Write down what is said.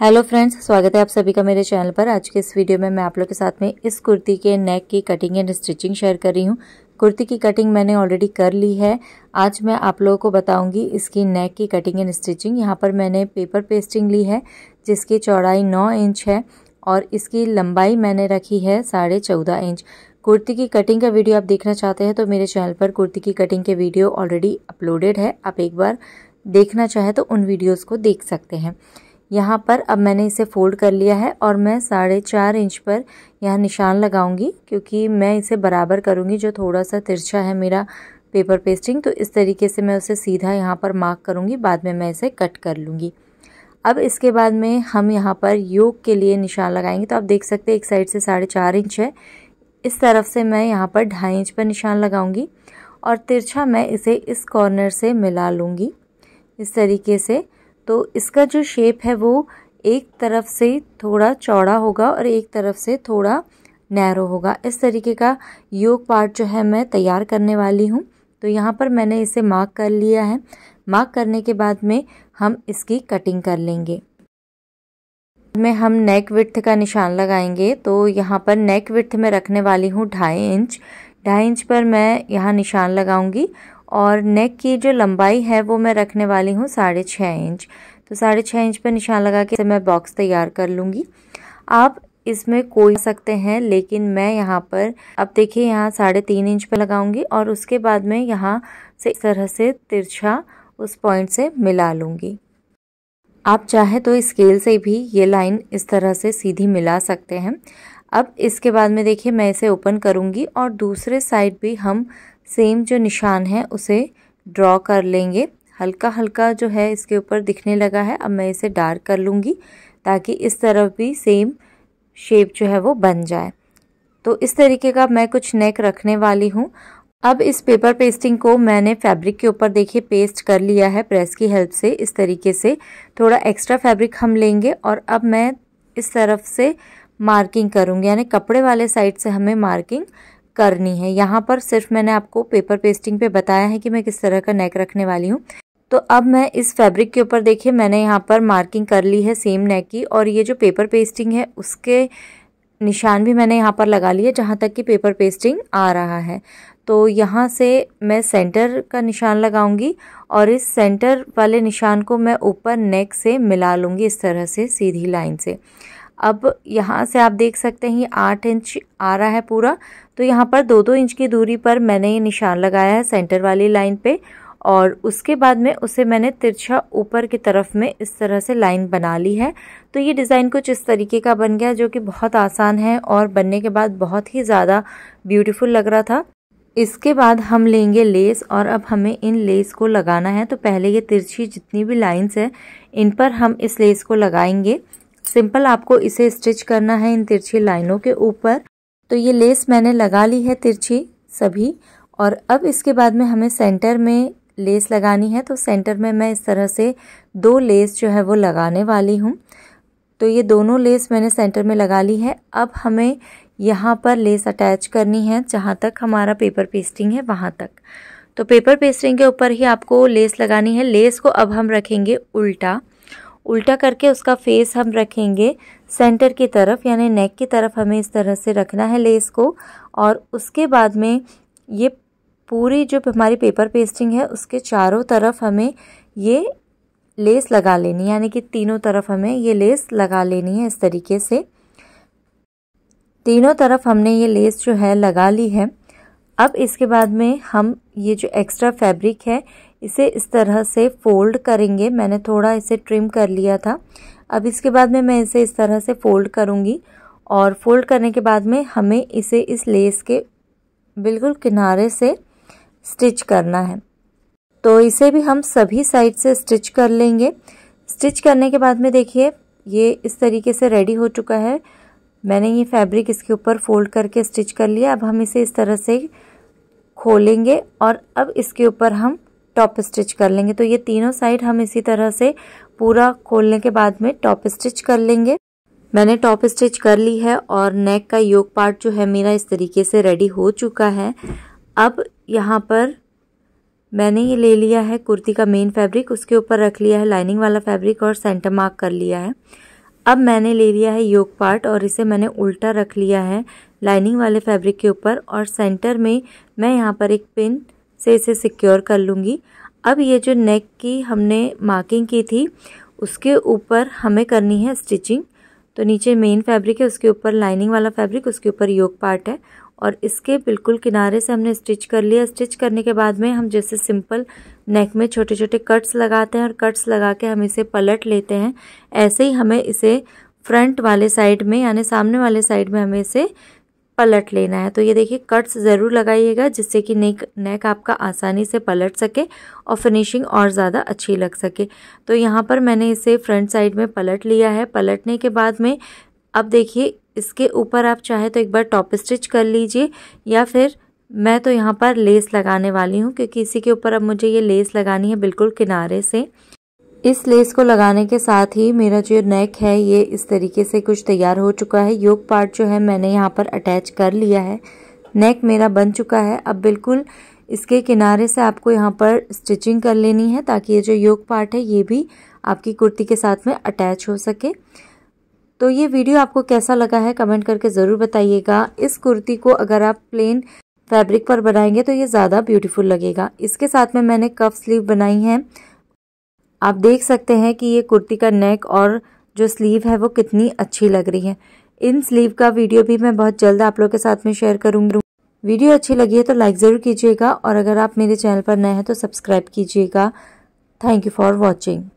hello friends स्वागत है आप सभी का मेरे चैनल पर आज के इस वीडियो में मैं आप लोग के साथ में इस कुर्ती के नेक की कटिंग एंड स्टिचिंग शेयर कर रही हूँ कुर्ती की कटिंग मैंने ऑलरेडी कर ली है आज मैं आप लोगों को बताऊंगी इसकी नेक की कटिंग एंड स्टिचिंग यहाँ पर मैंने पेपर पेस्टिंग ली है जिसकी चौड़ाई नौ इंच है और इसकी लंबाई मैंने रखी है साढ़े चौदह इंच कुर्ती की कटिंग का वीडियो आप देखना चाहते हैं तो मेरे चैनल पर कुर्ती की कटिंग के वीडियो ऑलरेडी अपलोडेड है आप एक बार देखना चाहें तो उन वीडियोज़ को देख सकते हैं यहाँ पर अब मैंने इसे फोल्ड कर लिया है और मैं साढ़े चार इंच पर यहाँ निशान लगाऊंगी क्योंकि मैं इसे बराबर करूँगी जो थोड़ा सा तिरछा है मेरा पेपर पेस्टिंग तो इस तरीके से मैं उसे सीधा यहाँ पर मार्क करूँगी बाद में मैं इसे कट कर लूँगी अब इसके बाद में हम यहाँ पर योग के लिए निशान लगाएंगे तो आप देख सकते हैं एक साइड से साढ़े चार इंच है इस तरफ से मैं यहाँ पर ढाई इंच पर निशान लगाऊंगी और तिरछा मैं इसे इस कॉर्नर से मिला लूँगी इस तरीके से तो इसका जो शेप है वो एक तरफ से थोड़ा चौड़ा होगा और एक तरफ से थोड़ा नैरो होगा इस तरीके का योग पार्ट जो है मैं तैयार करने वाली हूँ तो यहाँ पर मैंने इसे मार्क कर लिया है मार्क करने के बाद में हम इसकी कटिंग कर लेंगे में हम नेक विथ का निशान लगाएंगे तो यहाँ पर नेक विथ में रखने वाली हूँ ढाई इंच ढाई इंच पर मैं यहाँ निशान लगाऊंगी और नेक की जो लंबाई है वो मैं रखने वाली हूँ साढ़े छः इंच तो साढ़े छः इंच पर निशान लगा के मैं बॉक्स तैयार कर लूँगी आप इसमें कोई सकते हैं लेकिन मैं यहाँ पर अब देखिए यहाँ साढ़े तीन इंच पर लगाऊंगी और उसके बाद में यहाँ से इस तरह से तिरछा उस पॉइंट से मिला लूँगी आप चाहे तो स्केल से भी ये लाइन इस तरह से सीधी मिला सकते हैं अब इसके बाद में देखिए मैं इसे ओपन करूँगी और दूसरे साइड भी हम सेम जो निशान है उसे ड्रॉ कर लेंगे हल्का हल्का जो है इसके ऊपर दिखने लगा है अब मैं इसे डार्क कर लूँगी ताकि इस तरफ भी सेम शेप जो है वो बन जाए तो इस तरीके का मैं कुछ नेक रखने वाली हूँ अब इस पेपर पेस्टिंग को मैंने फैब्रिक के ऊपर देखिए पेस्ट कर लिया है प्रेस की हेल्प से इस तरीके से थोड़ा एक्स्ट्रा फैब्रिक हम लेंगे और अब मैं इस तरफ से मार्किंग करूँगी यानी कपड़े वाले साइड से हमें मार्किंग करनी है यहाँ पर सिर्फ मैंने आपको पेपर पेस्टिंग पे बताया है कि मैं किस तरह का नेक रखने वाली हूँ तो अब मैं इस फैब्रिक के ऊपर देखिए मैंने यहाँ पर मार्किंग कर ली है सेम नेक की और ये जो पेपर पेस्टिंग है उसके निशान भी मैंने यहाँ पर लगा लिए जहाँ तक कि पेपर पेस्टिंग आ रहा है तो यहाँ से मैं सेंटर का निशान लगाऊंगी और इस सेंटर वाले निशान को मैं ऊपर नेक से मिला लूँगी इस तरह से सीधी लाइन से अब यहाँ से आप देख सकते हैं ये आठ इंच आ रहा है पूरा तो यहाँ पर दो दो इंच की दूरी पर मैंने ये निशान लगाया है सेंटर वाली लाइन पे और उसके बाद में उसे मैंने तिरछा ऊपर की तरफ में इस तरह से लाइन बना ली है तो ये डिज़ाइन कुछ इस तरीके का बन गया जो कि बहुत आसान है और बनने के बाद बहुत ही ज़्यादा ब्यूटीफुल लग रहा था इसके बाद हम लेंगे लेस और अब हमें इन लेस को लगाना है तो पहले ये तिरछी जितनी भी लाइंस है इन पर हम इस लेस को लगाएंगे सिंपल आपको इसे स्टिच करना है इन तिरछी लाइनों के ऊपर तो ये लेस मैंने लगा ली है तिरछी सभी और अब इसके बाद में हमें सेंटर में लेस लगानी है तो सेंटर में मैं इस तरह से दो लेस जो है वो लगाने वाली हूँ तो ये दोनों लेस मैंने सेंटर में लगा ली है अब हमें यहाँ पर लेस अटैच करनी है जहाँ तक हमारा पेपर पेस्टिंग है वहाँ तक तो पेपर पेस्टिंग के ऊपर ही आपको लेस लगानी है लेस को अब हम रखेंगे उल्टा उल्टा करके उसका फेस हम रखेंगे सेंटर की तरफ यानी नेक की तरफ हमें इस तरह से रखना है लेस को और उसके बाद में ये पूरी जो हमारी पेपर पेस्टिंग है उसके चारों तरफ हमें ये लेस लगा लेनी है यानी कि तीनों तरफ हमें ये लेस लगा लेनी है इस तरीके से तीनों तरफ हमने ये लेस जो है लगा ली है अब इसके बाद में हम ये जो एक्स्ट्रा फैब्रिक है इसे इस तरह से फोल्ड करेंगे मैंने थोड़ा इसे ट्रिम कर लिया था अब इसके बाद में मैं इसे इस तरह से फोल्ड करूँगी और फोल्ड करने के बाद में हमें इसे इस लेस के बिल्कुल किनारे से स्टिच करना है तो इसे भी हम सभी साइड से स्टिच कर लेंगे स्टिच करने के बाद में देखिए ये इस तरीके से रेडी हो चुका है मैंने ये फैब्रिक इसके ऊपर फोल्ड करके स्टिच कर लिया अब हम इसे इस तरह से खोलेंगे और अब इसके ऊपर हम टॉप स्टिच कर लेंगे तो ये तीनों साइड हम इसी तरह से पूरा खोलने के बाद में टॉप स्टिच कर लेंगे मैंने टॉप स्टिच कर ली है और नेक का योग पार्ट जो है मेरा इस तरीके से रेडी हो चुका है अब यहाँ पर मैंने ये ले लिया है कुर्ती का मेन फैब्रिक उसके ऊपर रख लिया है लाइनिंग वाला फैब्रिक और सेंटर मार्क कर लिया है अब मैंने ले लिया है योग पार्ट और इसे मैंने उल्टा रख लिया है लाइनिंग वाले फैब्रिक के ऊपर और सेंटर में मैं यहाँ पर एक पिन से इसे सिक्योर कर लूँगी अब ये जो नेक की हमने मार्किंग की थी उसके ऊपर हमें करनी है स्टिचिंग तो नीचे मेन फैब्रिक है उसके ऊपर लाइनिंग वाला फैब्रिक उसके ऊपर योग पार्ट है और इसके बिल्कुल किनारे से हमने स्टिच कर लिया स्टिच करने के बाद में हम जैसे सिंपल नेक में छोटे छोटे कट्स लगाते हैं और कट्स लगा के हम इसे पलट लेते हैं ऐसे ही हमें इसे फ्रंट वाले साइड में यानी सामने वाले साइड में हमें इसे पलट लेना है तो ये देखिए कट्स ज़रूर लगाइएगा जिससे कि नेक नेक आपका आसानी से पलट सके और फिनिशिंग और ज़्यादा अच्छी लग सके तो यहाँ पर मैंने इसे फ्रंट साइड में पलट लिया है पलटने के बाद में अब देखिए इसके ऊपर आप चाहे तो एक बार टॉप स्टिच कर लीजिए या फिर मैं तो यहाँ पर लेस लगाने वाली हूँ क्योंकि इसी के ऊपर अब मुझे ये लेस लगानी है बिल्कुल किनारे से इस लेस को लगाने के साथ ही मेरा जो नेक है ये इस तरीके से कुछ तैयार हो चुका है योग पार्ट जो है मैंने यहाँ पर अटैच कर लिया है नेक मेरा बन चुका है अब बिल्कुल इसके किनारे से आपको यहाँ पर स्टिचिंग कर लेनी है ताकि ये जो योग पार्ट है ये भी आपकी कुर्ती के साथ में अटैच हो सके तो ये वीडियो आपको कैसा लगा है कमेंट करके ज़रूर बताइएगा इस कुर्ती को अगर आप प्लेन फैब्रिक पर बनाएंगे तो ये ज़्यादा ब्यूटीफुल लगेगा इसके साथ में मैंने कफ स्लीव बनाई है आप देख सकते हैं कि ये कुर्ती का नेक और जो स्लीव है वो कितनी अच्छी लग रही है इन स्लीव का वीडियो भी मैं बहुत जल्द आप लोग के साथ में शेयर करूँगी वीडियो अच्छी लगी है तो लाइक ज़रूर कीजिएगा और अगर आप मेरे चैनल पर नए हैं तो सब्सक्राइब कीजिएगा थैंक यू फॉर वॉचिंग